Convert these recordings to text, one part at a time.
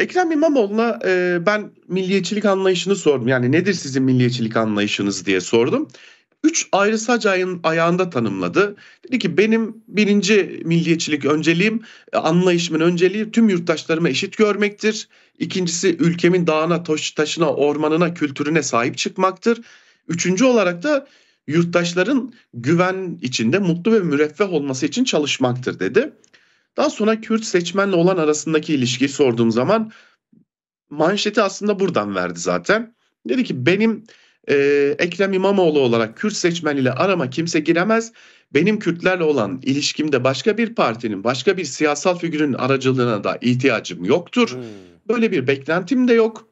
Ekrem İmamoğlu'na e, ben milliyetçilik anlayışını sordum. Yani nedir sizin milliyetçilik anlayışınız diye sordum. Üç ayrı sac ayın ayağında tanımladı. Dedi ki benim birinci milliyetçilik önceliğim, e, anlayışımın önceliği tüm yurttaşlarımı eşit görmektir. İkincisi ülkemin dağına, taşına, ormanına, kültürüne sahip çıkmaktır. Üçüncü olarak da yurttaşların güven içinde mutlu ve müreffeh olması için çalışmaktır dedi. Daha sonra Kürt seçmenle olan arasındaki ilişkiyi sorduğum zaman manşeti aslında buradan verdi zaten. Dedi ki benim e, Ekrem İmamoğlu olarak Kürt seçmen ile arama kimse giremez. Benim Kürtlerle olan ilişkimde başka bir partinin, başka bir siyasal figürün aracılığına da ihtiyacım yoktur. Hmm. Böyle bir beklentim de yok.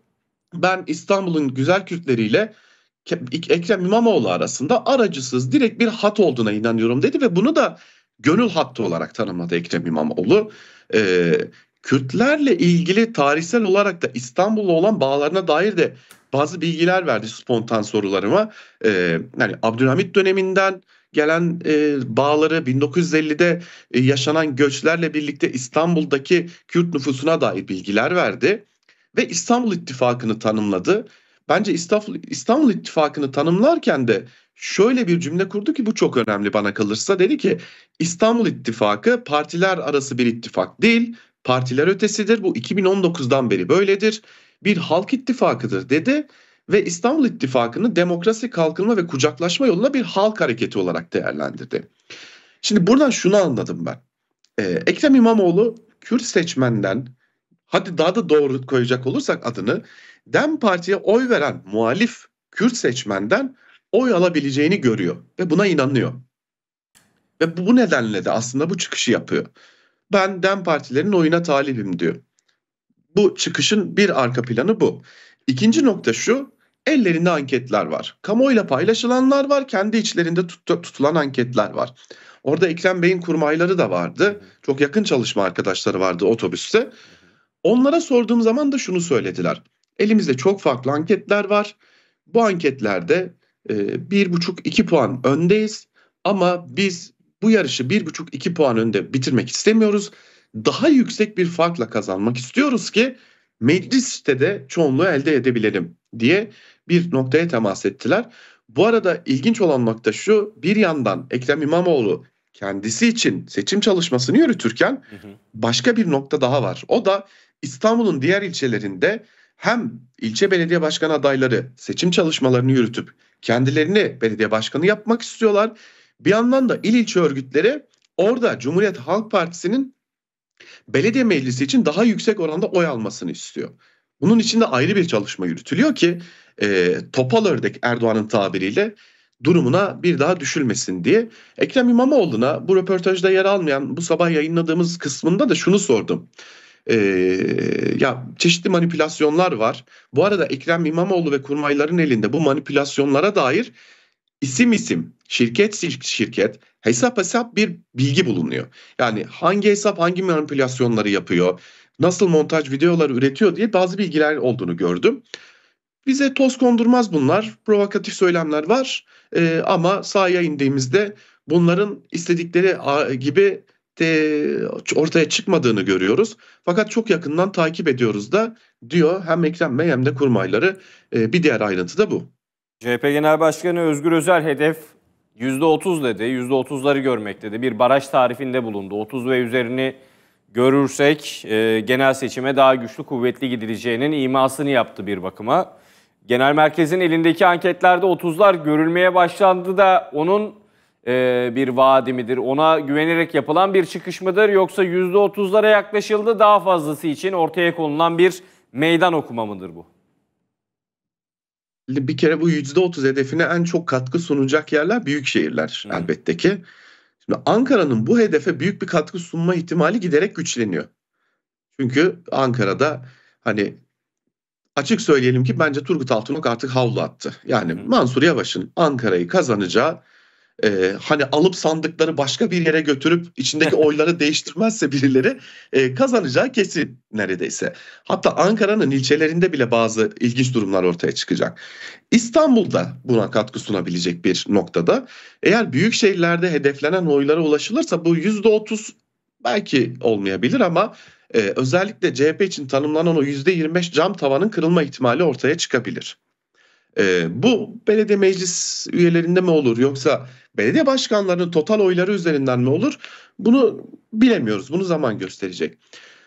Ben İstanbul'un güzel Kürtleriyle Ekrem İmamoğlu arasında aracısız direkt bir hat olduğuna inanıyorum dedi ve bunu da gönül hattı olarak tanımladı Ekrem İmamoğlu. E, Kürtlerle ilgili tarihsel olarak da İstanbul'la olan bağlarına dair de bazı bilgiler verdi spontan sorularıma. E, yani Abdülhamit döneminden gelen e, bağları 1950'de e, yaşanan göçlerle birlikte İstanbul'daki Kürt nüfusuna dair bilgiler verdi ve İstanbul İttifakı'nı tanımladı. Bence İstanbul, İstanbul İttifakı'nı tanımlarken de şöyle bir cümle kurdu ki bu çok önemli bana kalırsa. Dedi ki İstanbul İttifakı partiler arası bir ittifak değil, partiler ötesidir. Bu 2019'dan beri böyledir. Bir halk ittifakıdır dedi ve İstanbul İttifakı'nı demokrasi, kalkınma ve kucaklaşma yoluna bir halk hareketi olarak değerlendirdi. Şimdi buradan şunu anladım ben. Ee, Ekrem İmamoğlu Kürt seçmenden hadi daha da doğru koyacak olursak adını Dem Parti'ye oy veren muhalif Kürt seçmenden oy alabileceğini görüyor ve buna inanıyor. Ve bu nedenle de aslında bu çıkışı yapıyor. Ben dem partilerin oyuna talibim diyor. Bu çıkışın bir arka planı bu. İkinci nokta şu, ellerinde anketler var. Kamuoyuyla paylaşılanlar var, kendi içlerinde tut- tutulan anketler var. Orada Ekrem Bey'in kurmayları da vardı. Çok yakın çalışma arkadaşları vardı otobüste. Onlara sorduğum zaman da şunu söylediler. Elimizde çok farklı anketler var. Bu anketlerde ee, bir buçuk iki puan öndeyiz ama biz bu yarışı bir buçuk iki puan önde bitirmek istemiyoruz. Daha yüksek bir farkla kazanmak istiyoruz ki mecliste de çoğunluğu elde edebilirim diye bir noktaya temas ettiler. Bu arada ilginç olan nokta şu bir yandan Ekrem İmamoğlu kendisi için seçim çalışmasını yürütürken başka bir nokta daha var. O da İstanbul'un diğer ilçelerinde hem ilçe belediye başkan adayları seçim çalışmalarını yürütüp kendilerini belediye başkanı yapmak istiyorlar. Bir yandan da il ilçe örgütleri orada Cumhuriyet Halk Partisi'nin belediye meclisi için daha yüksek oranda oy almasını istiyor. Bunun için de ayrı bir çalışma yürütülüyor ki e, topal ördek Erdoğan'ın tabiriyle durumuna bir daha düşülmesin diye. Ekrem İmamoğlu'na bu röportajda yer almayan bu sabah yayınladığımız kısmında da şunu sordum. E, ya çeşitli manipülasyonlar var. Bu arada Ekrem İmamoğlu ve kurmayların elinde bu manipülasyonlara dair isim isim, şirket şirket, hesap hesap bir bilgi bulunuyor. Yani hangi hesap hangi manipülasyonları yapıyor, nasıl montaj videoları üretiyor diye bazı bilgiler olduğunu gördüm. Bize toz kondurmaz bunlar. Provokatif söylemler var. E, ama sahaya indiğimizde bunların istedikleri gibi ortaya çıkmadığını görüyoruz. Fakat çok yakından takip ediyoruz da diyor hem Ekrem Bey hem de kurmayları. Ee, bir diğer ayrıntı da bu. CHP Genel Başkanı Özgür Özel hedef %30 dedi. %30'ları görmek dedi. Bir baraj tarifinde bulundu. 30 ve üzerini görürsek e, genel seçime daha güçlü kuvvetli gidileceğinin imasını yaptı bir bakıma. Genel merkezin elindeki anketlerde 30'lar görülmeye başlandı da onun e, bir vaadi midir? Ona güvenerek yapılan bir çıkış mıdır? Yoksa %30'lara yaklaşıldı daha fazlası için ortaya konulan bir meydan okuma mıdır bu? Bir kere bu %30 hedefine en çok katkı sunacak yerler büyük şehirler Hı. elbette ki. Şimdi Ankara'nın bu hedefe büyük bir katkı sunma ihtimali giderek güçleniyor. Çünkü Ankara'da hani açık söyleyelim ki bence Turgut Altınok artık havlu attı. Yani Hı. Mansur Yavaş'ın Ankara'yı kazanacağı e, hani alıp sandıkları başka bir yere götürüp içindeki oyları değiştirmezse birileri e, kazanacağı kesin neredeyse. Hatta Ankara'nın ilçelerinde bile bazı ilginç durumlar ortaya çıkacak. İstanbul'da buna katkı sunabilecek bir noktada eğer büyük şehirlerde hedeflenen oylara ulaşılırsa bu yüzde otuz belki olmayabilir ama e, özellikle CHP için tanımlanan o yüzde yirmi beş cam tavanın kırılma ihtimali ortaya çıkabilir. E, bu belediye meclis üyelerinde mi olur yoksa belediye başkanlarının total oyları üzerinden mi olur? Bunu bilemiyoruz. Bunu zaman gösterecek.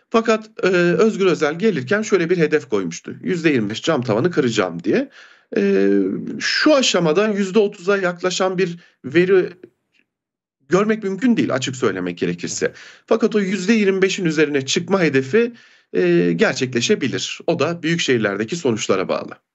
Fakat e, Özgür Özel gelirken şöyle bir hedef koymuştu. %25 cam tavanı kıracağım diye. E, şu aşamada %30'a yaklaşan bir veri görmek mümkün değil açık söylemek gerekirse. Fakat o %25'in üzerine çıkma hedefi e, gerçekleşebilir. O da büyük şehirlerdeki sonuçlara bağlı.